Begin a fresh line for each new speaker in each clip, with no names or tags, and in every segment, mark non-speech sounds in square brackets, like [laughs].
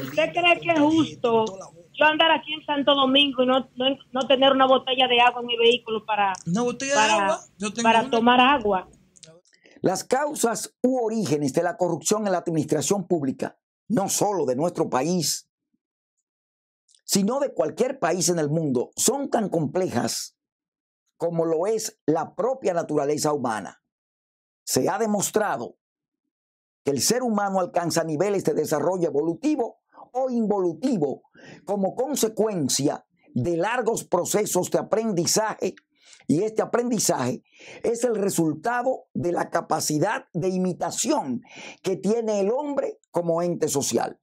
¿Usted cree que es justo yo andar aquí en Santo Domingo y no, tener una botella de agua en mi vehículo para, para tomar agua? Las causas u orígenes de la corrupción en la administración pública, no solo de nuestro país, sino de cualquier país en el mundo, son tan complejas como lo es la propia naturaleza humana. Se ha demostrado que el ser humano alcanza niveles de desarrollo evolutivo o involutivo como consecuencia de largos procesos de aprendizaje y este aprendizaje es el resultado de la capacidad de imitación que tiene el hombre como ente social.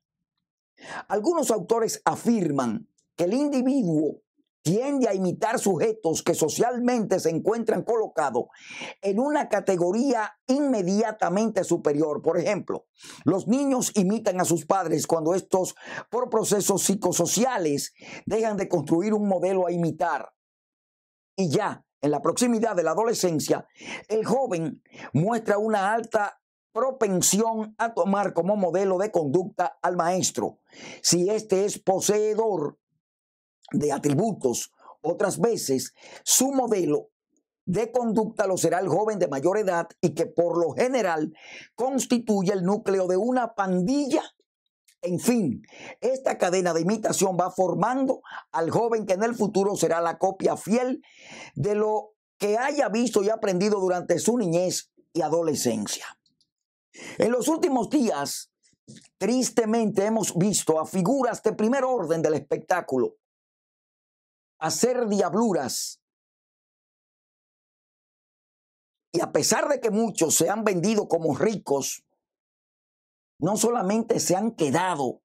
Algunos autores afirman que el individuo tiende a imitar sujetos que socialmente se encuentran colocados en una categoría inmediatamente superior. Por ejemplo, los niños imitan a sus padres cuando estos, por procesos psicosociales, dejan de construir un modelo a imitar. Y ya, en la proximidad de la adolescencia, el joven muestra una alta propensión a tomar como modelo de conducta al maestro, si éste es poseedor de atributos. Otras veces, su modelo de conducta lo será el joven de mayor edad y que por lo general constituye el núcleo de una pandilla en fin, esta cadena de imitación va formando al joven que en el futuro será la copia fiel de lo que haya visto y aprendido durante su niñez y adolescencia. En los últimos días, tristemente hemos visto a figuras de primer orden del espectáculo hacer diabluras. Y a pesar de que muchos se han vendido como ricos, no solamente se han quedado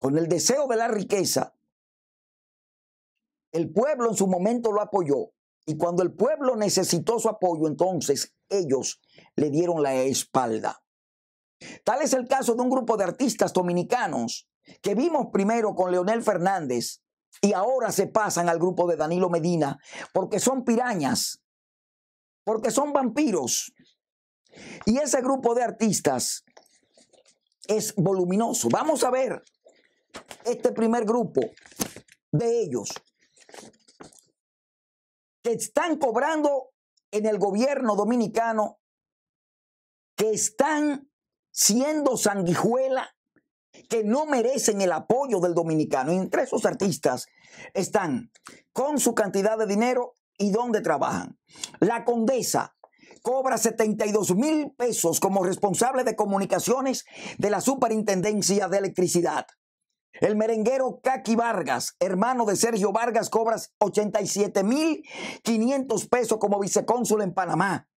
con el deseo de la riqueza, el pueblo en su momento lo apoyó. Y cuando el pueblo necesitó su apoyo, entonces ellos le dieron la espalda. Tal es el caso de un grupo de artistas dominicanos que vimos primero con Leonel Fernández, y ahora se pasan al grupo de Danilo Medina porque son pirañas, porque son vampiros. Y ese grupo de artistas es voluminoso. Vamos a ver este primer grupo de ellos que están cobrando en el gobierno dominicano, que están siendo sanguijuela que no merecen el apoyo del dominicano. entre esos artistas están con su cantidad de dinero y dónde trabajan. La condesa cobra 72 mil pesos como responsable de comunicaciones de la Superintendencia de Electricidad. El merenguero Kaki Vargas, hermano de Sergio Vargas, cobra 87 mil 500 pesos como vicecónsul en Panamá.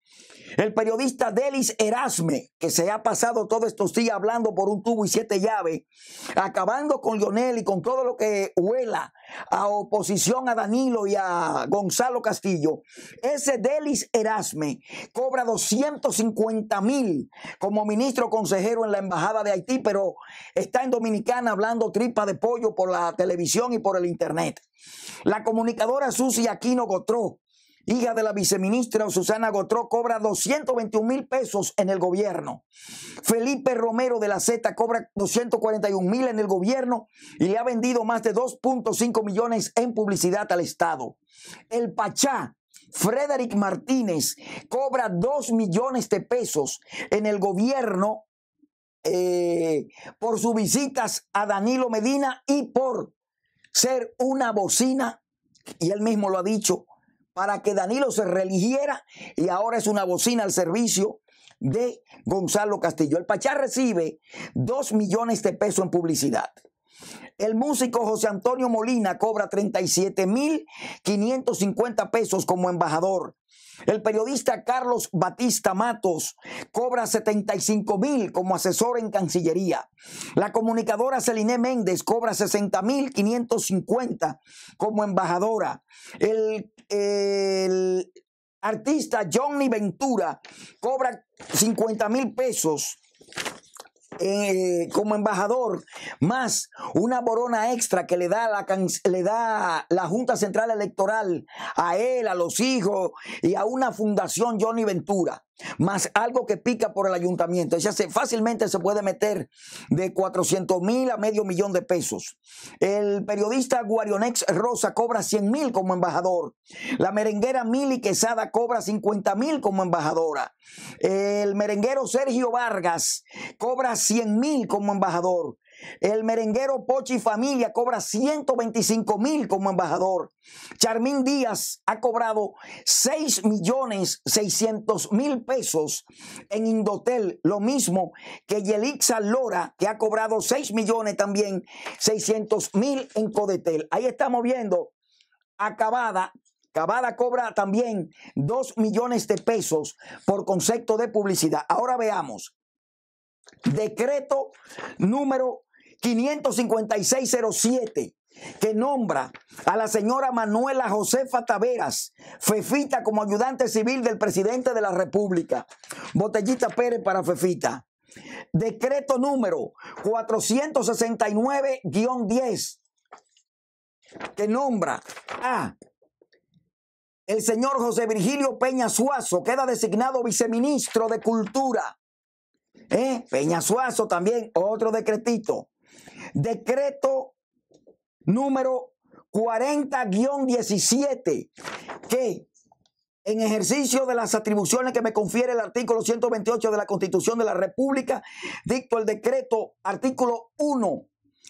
El periodista Delis Erasme, que se ha pasado todos estos días hablando por un tubo y siete llaves, acabando con Lionel y con todo lo que huela a oposición a Danilo y a Gonzalo Castillo, ese Delis Erasme cobra 250 mil como ministro consejero en la Embajada de Haití, pero está en Dominicana hablando tripa de pollo por la televisión y por el Internet. La comunicadora Susi Aquino Gotró, hija de la viceministra Susana Gotró, cobra 221 mil pesos en el gobierno. Felipe Romero de la Z cobra 241 mil en el gobierno y le ha vendido más de 2.5 millones en publicidad al Estado. El Pachá, Frederick Martínez, cobra 2 millones de pesos en el gobierno eh, por sus visitas a Danilo Medina y por ser una bocina, y él mismo lo ha dicho, para que Danilo se religiera y ahora es una bocina al servicio de Gonzalo Castillo. El Pachá recibe 2 millones de pesos en publicidad. El músico José Antonio Molina cobra 37.550 pesos como embajador. El periodista Carlos Batista Matos cobra 75 mil como asesor en Cancillería. La comunicadora Celine Méndez cobra 60 mil 550 como embajadora. El, artista Johnny Ventura cobra 50 mil pesos eh, como embajador, más una borona extra que le da, la, le da la Junta Central Electoral a él, a los hijos y a una fundación Johnny Ventura más algo que pica por el ayuntamiento. ya fácilmente se puede meter de 400 mil a medio millón de pesos. El periodista Guarionex Rosa cobra 100 mil como embajador. La merenguera Mili Quesada cobra 50 mil como embajadora. El merenguero Sergio Vargas cobra 100 mil como embajador. El merenguero Pochi Familia cobra 125 mil como embajador. Charmín Díaz ha cobrado 6 millones 600 mil pesos en Indotel, lo mismo que Yelixa Lora, que ha cobrado 6 millones también 600 mil en Codetel. Ahí estamos viendo acabada Cavada cobra también 2 millones de pesos por concepto de publicidad. Ahora veamos. Decreto número 55607 que nombra a la señora Manuela Josefa Taveras, Fefita, como ayudante civil del presidente de la República. Botellita Pérez para Fefita. Decreto número 469-10, que nombra a el señor José Virgilio Peña Suazo, queda designado viceministro de Cultura. ¿Eh? Peña Suazo también, otro decretito decreto número 40-17, que en ejercicio de las atribuciones que me confiere el artículo 128 de la Constitución de la República, dicto el decreto artículo 1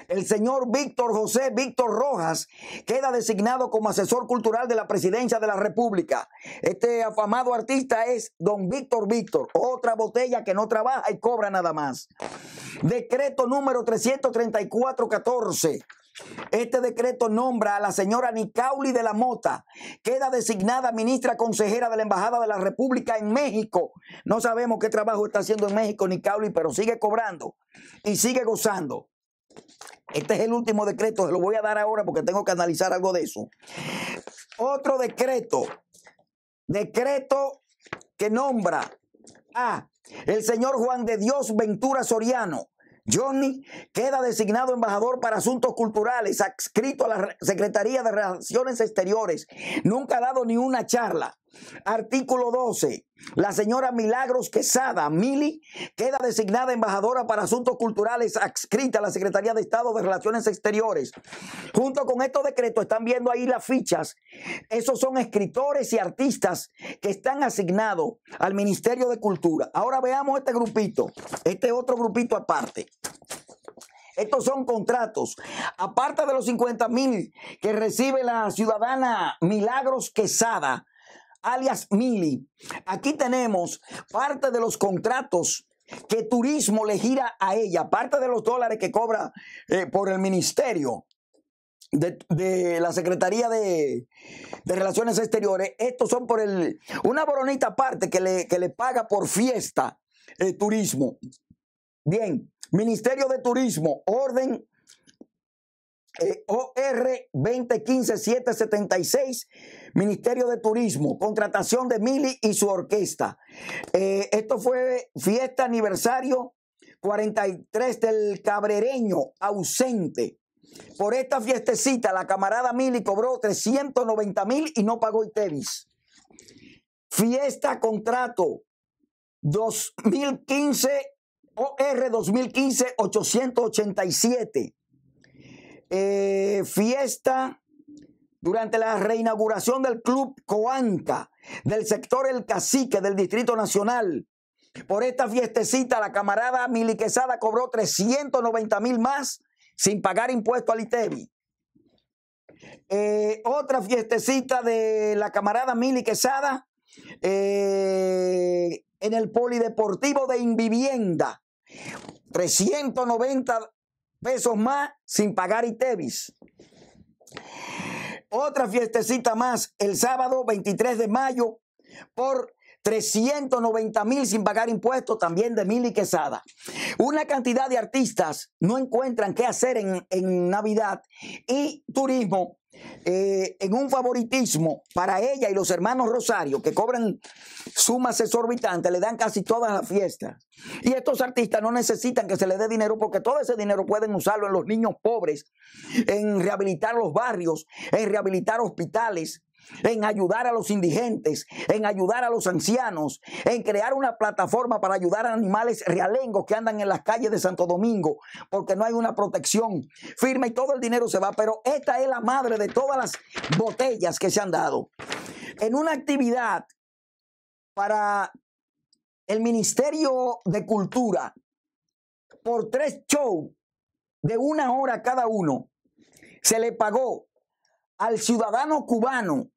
el señor Víctor José Víctor Rojas queda designado como asesor cultural de la presidencia de la República. Este afamado artista es don Víctor Víctor, otra botella que no trabaja y cobra nada más. Decreto número 334-14. Este decreto nombra a la señora Nicauli de la Mota. Queda designada ministra consejera de la Embajada de la República en México. No sabemos qué trabajo está haciendo en México Nicauli, pero sigue cobrando y sigue gozando. Este es el último decreto, se lo voy a dar ahora porque tengo que analizar algo de eso. Otro decreto, decreto que nombra a el señor Juan de Dios Ventura Soriano. Johnny queda designado embajador para asuntos culturales, adscrito a la Secretaría de Relaciones Exteriores. Nunca ha dado ni una charla. Artículo 12. La señora Milagros Quesada, Mili, queda designada embajadora para asuntos culturales adscrita a la Secretaría de Estado de Relaciones Exteriores. Junto con estos decretos están viendo ahí las fichas. Esos son escritores y artistas que están asignados al Ministerio de Cultura. Ahora veamos este grupito, este otro grupito aparte. Estos son contratos. Aparte de los 50 mil que recibe la ciudadana Milagros Quesada, alias Mili. Aquí tenemos parte de los contratos que Turismo le gira a ella, parte de los dólares que cobra eh, por el ministerio. De, la Secretaría de, Relaciones Exteriores, estos son por el, una boronita parte que le, le paga por fiesta el eh, turismo. Bien, Ministerio de Turismo, orden OR 2015-776, Ministerio de Turismo, contratación de Mili y su orquesta. Eh, esto fue fiesta aniversario 43 del Cabrereño, ausente. Por esta fiestecita, la camarada Mili cobró 390 mil y no pagó tenis Fiesta contrato 2015, OR 2015-887. Eh, fiesta durante la reinauguración del Club Coanca, del sector El Cacique del Distrito Nacional. Por esta fiestecita, la camarada Quesada cobró 390 mil más sin pagar impuesto al ITEBI. E eh, otra fiestecita de la camarada Mili Quesada eh, en el Polideportivo de Invivienda. 390 pesos más sin pagar ITEVIS. Otra fiestecita más el sábado 23 de mayo por 390 mil sin pagar impuestos también de mil y Quesada. Una cantidad de artistas no encuentran qué hacer en, en Navidad y turismo eh, en un favoritismo para ella y los hermanos Rosario, que cobran sumas exorbitantes, le dan casi todas las fiestas. Y estos artistas no necesitan que se les dé dinero porque todo ese dinero pueden usarlo en los niños pobres, en rehabilitar los barrios, en rehabilitar hospitales, en ayudar a los indigentes, en ayudar a los ancianos, en crear una plataforma para ayudar a animales realengos que andan en las calles de Santo Domingo, porque no hay una protección firme y todo el dinero se va. Pero esta es la madre de todas las botellas que se han dado. En una actividad para el Ministerio de Cultura, por tres shows de una hora cada uno, se le pagó al ciudadano cubano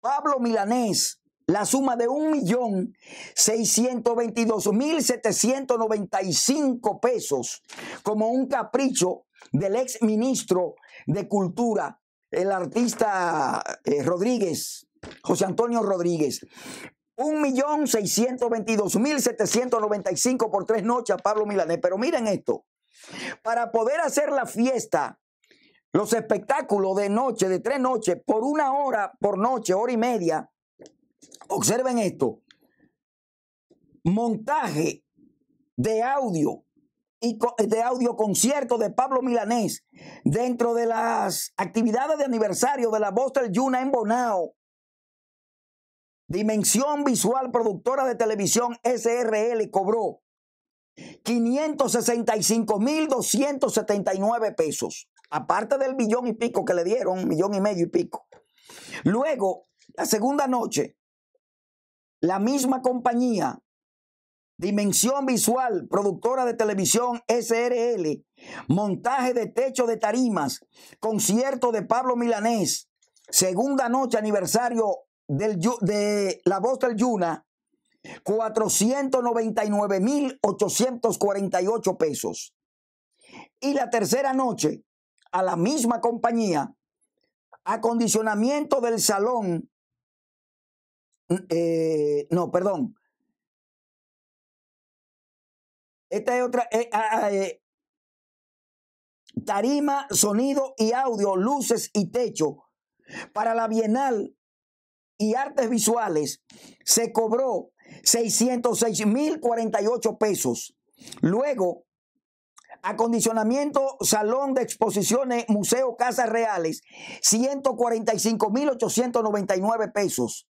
Pablo Milanés la suma de 1.622.795 pesos como un capricho del ex ministro de Cultura, el artista eh, Rodríguez, José Antonio Rodríguez. 1.622.795 por tres noches a Pablo Milanés. Pero miren esto. Para poder hacer la fiesta los espectáculos de noche, de tres noches, por una hora por noche, hora y media. Observen esto. Montaje de audio y de audio concierto de Pablo Milanés dentro de las actividades de aniversario de la voz Yuna en Bonao. Dimensión Visual Productora de Televisión SRL cobró 565.279 pesos aparte del millón y pico que le dieron, millón y medio y pico. Luego, la segunda noche, la misma compañía, Dimensión Visual, productora de televisión SRL, montaje de techo de tarimas, concierto de Pablo Milanés, segunda noche aniversario de La Voz del Yuna, 499.848 pesos. Y la tercera noche, a la misma compañía acondicionamiento del salón, mm, eh, no, perdón. Esta es otra, eh, ah, ah, eh. tarima, sonido y audio, luces y techo. Para la Bienal y Artes Visuales se cobró 606.048 pesos. Luego, acondicionamiento, salón de exposiciones, museo, casas reales, 145.899 pesos.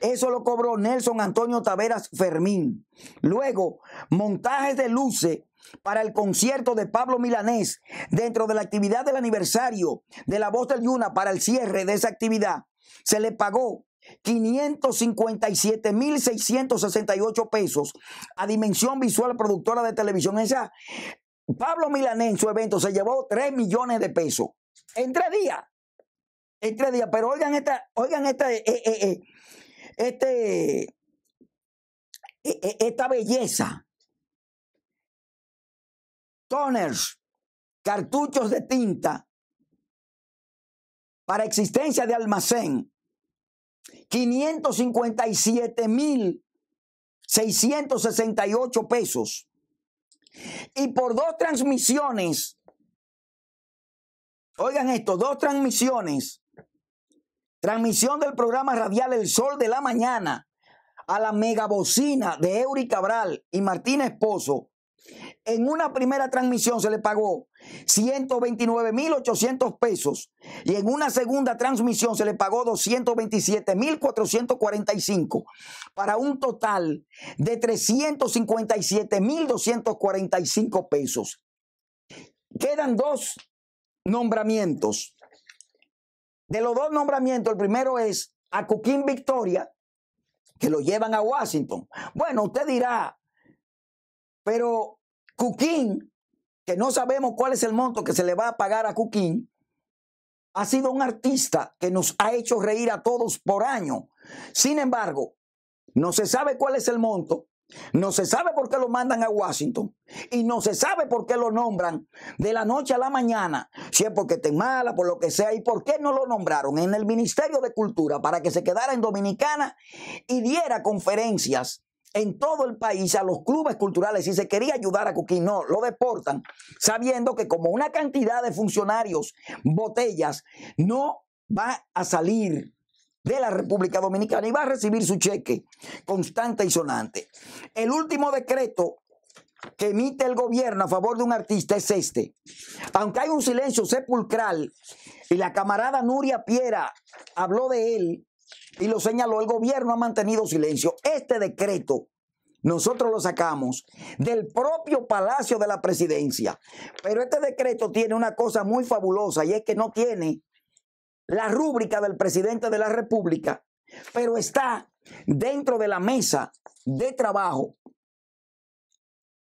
Eso lo cobró Nelson Antonio Taveras Fermín. Luego, montajes de luces para el concierto de Pablo Milanés dentro de la actividad del aniversario de la voz del Yuna para el cierre de esa actividad. Se le pagó 557.668 pesos a Dimensión Visual Productora de Televisión. Esa, Pablo Milané en su evento se llevó 3 millones de pesos en tres días. En tres días. Pero oigan esta, oigan eh, eh, eh, este, esta belleza. Toners, cartuchos de tinta para existencia de almacén. 557.668 mil pesos. Y por dos transmisiones, oigan esto, dos transmisiones, transmisión del programa radial El Sol de la Mañana a la megabocina de Eury Cabral y Martín Esposo, en una primera transmisión se le pagó 129.800 pesos y en una segunda transmisión se le pagó 227.445 para un total de 357.245 pesos. Quedan dos nombramientos. De los dos nombramientos, el primero es a Cuquín Victoria, que lo llevan a Washington. Bueno, usted dirá, pero Cuquín que no sabemos cuál es el monto que se le va a pagar a Cuquín, ha sido un artista que nos ha hecho reír a todos por año. Sin embargo, no se sabe cuál es el monto, no se sabe por qué lo mandan a Washington y no se sabe por qué lo nombran de la noche a la mañana, si es porque te mala, por lo que sea, y por qué no lo nombraron en el Ministerio de Cultura para que se quedara en Dominicana y diera conferencias en todo el país a los clubes culturales y se quería ayudar a Coquín. No, lo deportan, sabiendo que como una cantidad de funcionarios botellas no va a salir de la República Dominicana y va a recibir su cheque constante y sonante. El último decreto que emite el gobierno a favor de un artista es este. Aunque hay un silencio sepulcral y la camarada Nuria Piera habló de él y lo señaló, el gobierno ha mantenido silencio. Este decreto nosotros lo sacamos del propio Palacio de la Presidencia. Pero este decreto tiene una cosa muy fabulosa y es que no tiene la rúbrica del presidente de la República, pero está dentro de la mesa de trabajo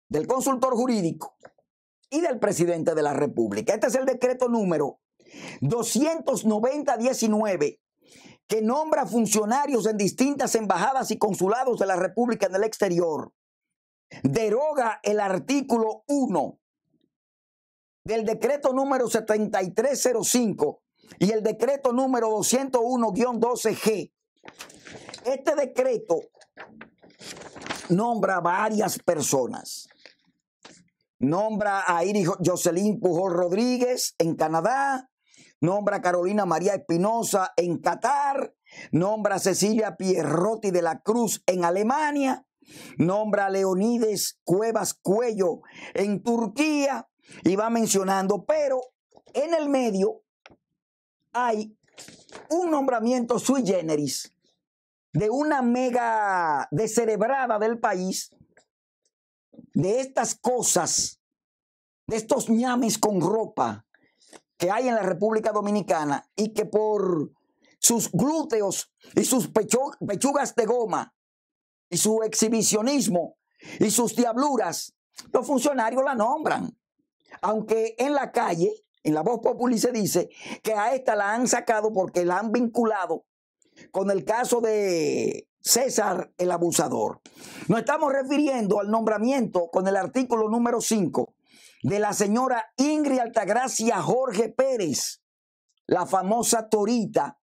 del consultor jurídico y del presidente de la República. Este es el decreto número 290 que nombra funcionarios en distintas embajadas y consulados de la República en el exterior, deroga el artículo 1 del decreto número 7305 y el decreto número 201-12G. Este decreto nombra varias personas. Nombra a Iris Jocelyn Pujol Rodríguez en Canadá, Nombra a Carolina María Espinosa en Qatar. Nombra a Cecilia Pierrotti de la Cruz en Alemania. Nombra Leonides Cuevas Cuello en Turquía. Y va mencionando, pero en el medio hay un nombramiento sui generis de una mega descerebrada del país, de estas cosas, de estos ñames con ropa, que hay en la República Dominicana y que por sus glúteos y sus pechugas de goma y su exhibicionismo y sus diabluras, los funcionarios la nombran. Aunque en la calle, en la voz popular se dice que a esta la han sacado porque la han vinculado con el caso de César el abusador. Nos estamos refiriendo al nombramiento con el artículo número 5 de la señora Ingrid Altagracia Jorge Pérez, la famosa Torita,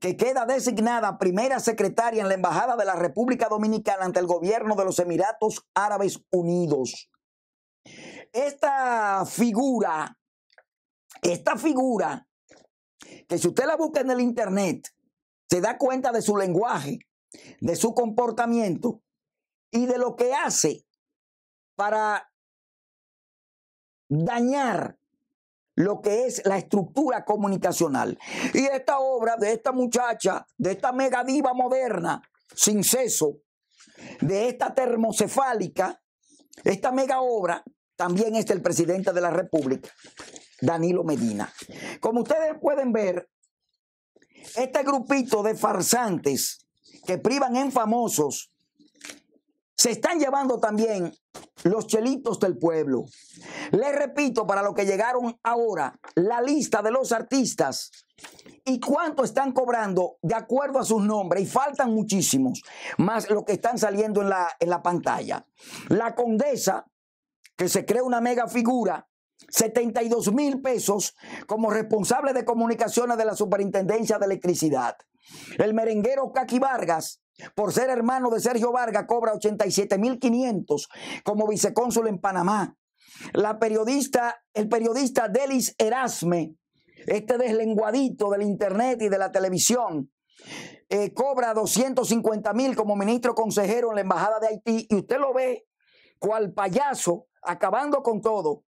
que queda designada primera secretaria en la Embajada de la República Dominicana ante el gobierno de los Emiratos Árabes Unidos. Esta figura, esta figura, que si usted la busca en el Internet, se da cuenta de su lenguaje, de su comportamiento y de lo que hace para dañar lo que es la estructura comunicacional. Y esta obra de esta muchacha, de esta mega diva moderna, sin seso, de esta termocefálica, esta mega obra, también es el presidente de la República, Danilo Medina. Como ustedes pueden ver, este grupito de farsantes que privan en famosos se están llevando también los chelitos del pueblo. Les repito, para los que llegaron ahora, la lista de los artistas y cuánto están cobrando de acuerdo a sus nombres, y faltan muchísimos, más lo que están saliendo en la, en la pantalla. La condesa, que se cree una mega figura, 72 mil pesos como responsable de comunicaciones de la Superintendencia de Electricidad. El merenguero Caqui Vargas, por ser hermano de Sergio Vargas, cobra 87 mil 500 como vicecónsul en Panamá. La periodista, el periodista Delis Erasme, este deslenguadito del internet y de la televisión, eh, cobra 250 mil como ministro consejero en la Embajada de Haití y usted lo ve cual payaso acabando con todo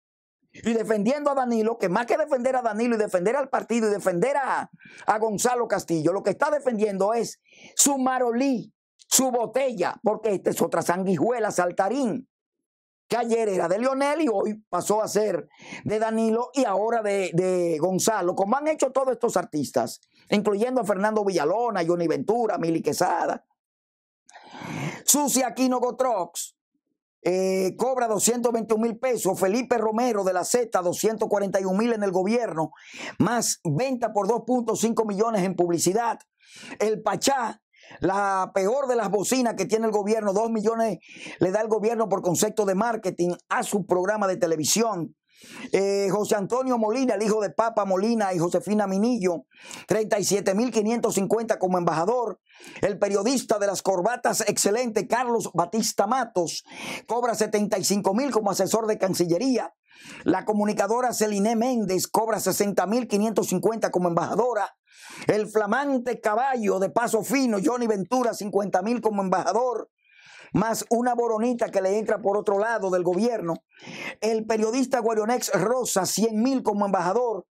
y defendiendo a Danilo, que más que defender a Danilo y defender al partido y defender a, a Gonzalo Castillo, lo que está defendiendo es su marolí, su botella, porque esta es otra sanguijuela, saltarín, que ayer era de Lionel y hoy pasó a ser de Danilo y ahora de, Gonzalo, como han hecho todos estos artistas, incluyendo a Fernando Villalona, Johnny Ventura, Mili Quesada, Susi Aquino Gotrox, eh, cobra 221 mil pesos, Felipe Romero de la Z 241 mil en el gobierno, más venta por 2.5 millones en publicidad, el Pachá la peor de las bocinas que tiene el gobierno, 2 millones le da el gobierno por concepto de marketing a su programa de televisión. Eh, José Antonio Molina, el hijo de Papa Molina y Josefina Minillo, 37.550 como embajador. El periodista de las corbatas excelente, Carlos Batista Matos, cobra 75.000 como asesor de Cancillería. La comunicadora Celine Méndez cobra 60.550 como embajadora. El flamante caballo de paso fino, Johnny Ventura, 50.000 como embajador más una boronita que le entra por otro lado del gobierno, el periodista Guarionex Rosa, 100 mil como embajador,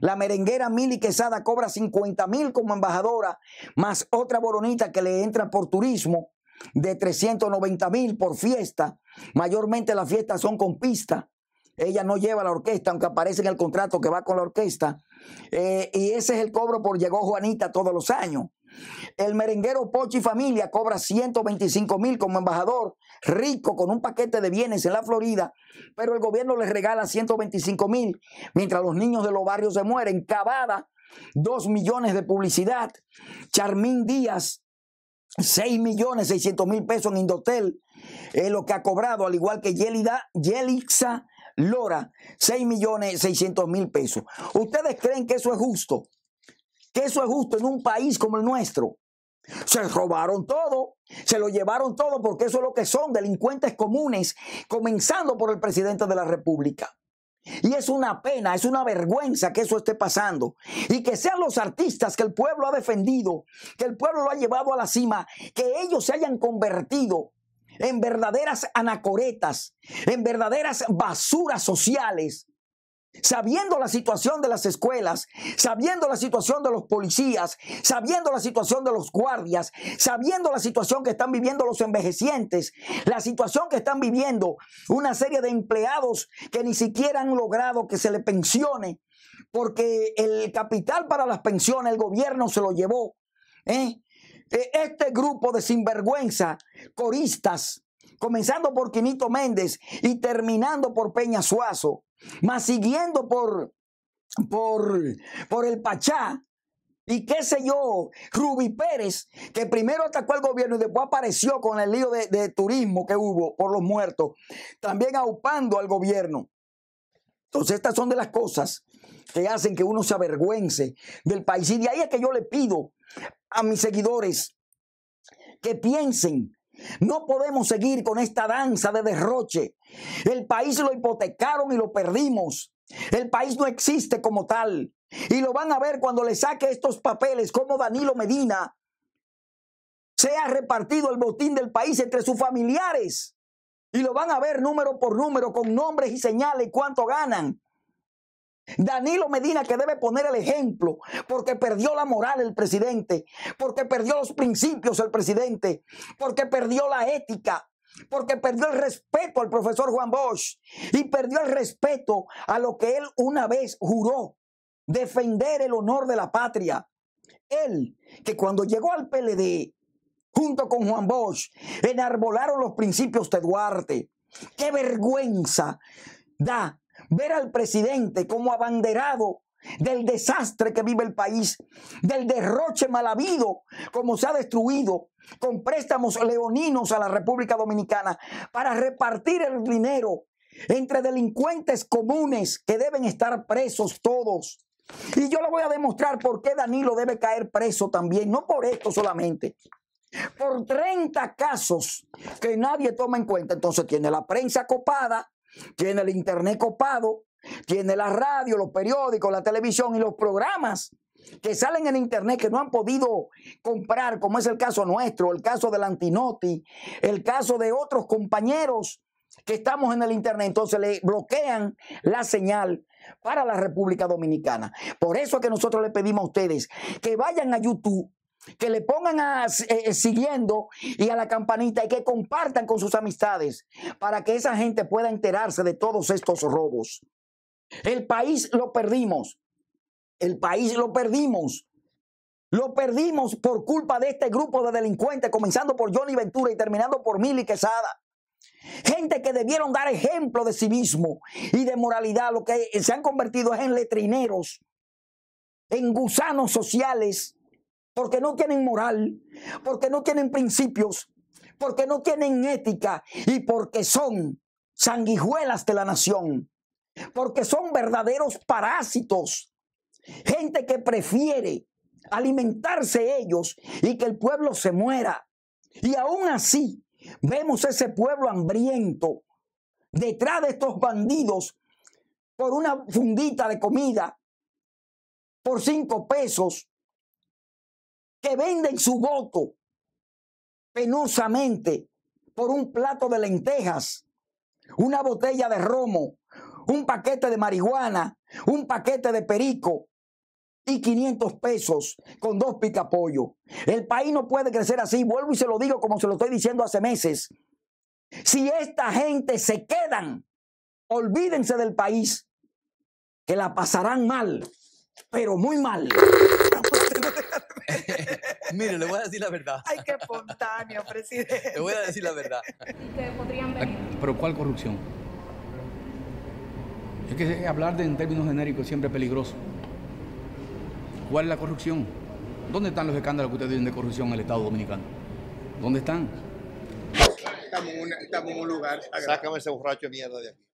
la merenguera Mili Quesada cobra 50 mil como embajadora, más otra boronita que le entra por turismo de 390 mil por fiesta. Mayormente las fiestas son con pista. Ella no lleva la orquesta, aunque aparece en el contrato que va con la orquesta. Eh, y ese es el cobro por llegó Juanita todos los años. El merenguero Pochi Familia cobra 125 mil como embajador, rico con un paquete de bienes en la Florida, pero el gobierno le regala 125 mil, mientras los niños de los barrios se mueren. Cavada, 2 millones de publicidad. Charmín Díaz, 6 millones 600 mil pesos en Indotel, es lo que ha cobrado, al igual que Yelida, Yelixa Lora, 6 millones 600 mil pesos. ¿Ustedes creen que eso es justo? que eso es justo en un país como el nuestro. Se robaron todo, se lo llevaron todo porque eso es lo que son delincuentes comunes, comenzando por el presidente de la República. Y es una pena, es una vergüenza que eso esté pasando. Y que sean los artistas que el pueblo ha defendido, que el pueblo lo ha llevado a la cima, que ellos se hayan convertido en verdaderas anacoretas, en verdaderas basuras sociales, Sabiendo la situación de las escuelas, sabiendo la situación de los policías, sabiendo la situación de los guardias, sabiendo la situación que están viviendo los envejecientes, la situación que están viviendo una serie de empleados que ni siquiera han logrado que se les pensione, porque el capital para las pensiones el gobierno se lo llevó. ¿eh? E, este grupo de sinvergüenza, coristas, comenzando por Quinito Méndez y terminando por Peña Suazo, mas siguiendo por, por, por el Pachá, y qué sé yo, Rubí Pérez, que primero atacó al gobierno y después apareció con el lío de, de, turismo que hubo por los muertos, también aupando al gobierno. Entonces estas son de las cosas que hacen que uno se avergüence del país. Y de ahí es que yo le pido a mis seguidores que piensen no podemos seguir con esta danza de derroche. El país lo hipotecaron y lo perdimos. El país no existe como tal. Y lo van a ver cuando le saque estos papeles como Danilo Medina se ha repartido el botín del país entre sus familiares. Y lo van a ver número por número con nombres y señales cuánto ganan. Danilo Medina que debe poner el ejemplo porque perdió la moral el presidente, porque perdió los principios el presidente, porque perdió la ética porque perdió el respeto al profesor Juan Bosch y perdió el respeto a lo que él una vez juró, defender el honor de la patria. Él, que cuando llegó al PLD, junto con Juan Bosch, enarbolaron los principios de Duarte. Qué vergüenza da ver al presidente como abanderado del desastre que vive el país, del derroche mal habido, como se ha destruido con préstamos leoninos a la República Dominicana para repartir el dinero entre delincuentes comunes que deben estar presos todos. Y yo le voy a demostrar por qué Danilo debe caer preso también, no por esto solamente. Por 30 casos que nadie toma en cuenta. Entonces tiene la prensa copada, tiene el internet copado, tiene la radio, los periódicos, la televisión y los programas que salen en internet que no han podido comprar, como es el caso nuestro, el caso del Antinoti, el caso de otros compañeros que estamos en el internet, entonces le bloquean la señal para la República Dominicana. Por eso es que nosotros le pedimos a ustedes que vayan a YouTube que le pongan a, eh, eh, siguiendo y a la campanita y que compartan con sus amistades para que esa gente pueda enterarse de todos estos robos. El país lo perdimos. El país lo perdimos. Lo perdimos por culpa de este grupo de delincuentes, comenzando por Johnny Ventura y terminando por Milly Quesada. Gente que debieron dar ejemplo de civismo y de moralidad, lo que eh, se han convertido es en letrineros, en gusanos sociales porque no tienen moral, porque no tienen principios, porque no tienen ética y porque son sanguijuelas de la nación, porque son verdaderos parásitos, gente que prefiere alimentarse ellos y que el pueblo se muera. Y aún así vemos ese pueblo hambriento detrás de estos bandidos por una fundita de comida, por cinco pesos, que venden su voto penosamente por un plato de lentejas, una botella de romo, un paquete de marihuana, un paquete de perico y 500 pesos con dos picapollos. El país no puede crecer así. Vuelvo y se lo digo como se lo estoy diciendo hace meses. Si esta gente se quedan, olvídense del país, que la pasarán mal, pero muy mal. Mire, le voy a decir la verdad. Ay, qué espontáneo, presidente. [laughs] Le voy a decir la verdad. podrían venir. ¿Pero cuál corrupción? Es que hablar en términos genéricos siempre es peligroso. ¿Cuál es la corrupción? ¿Dónde están los escándalos que ustedes tienen de corrupción en el Estado Dominicano? ¿Dónde están? Estamos estamos en un lugar. Sácame ese borracho de mierda de aquí.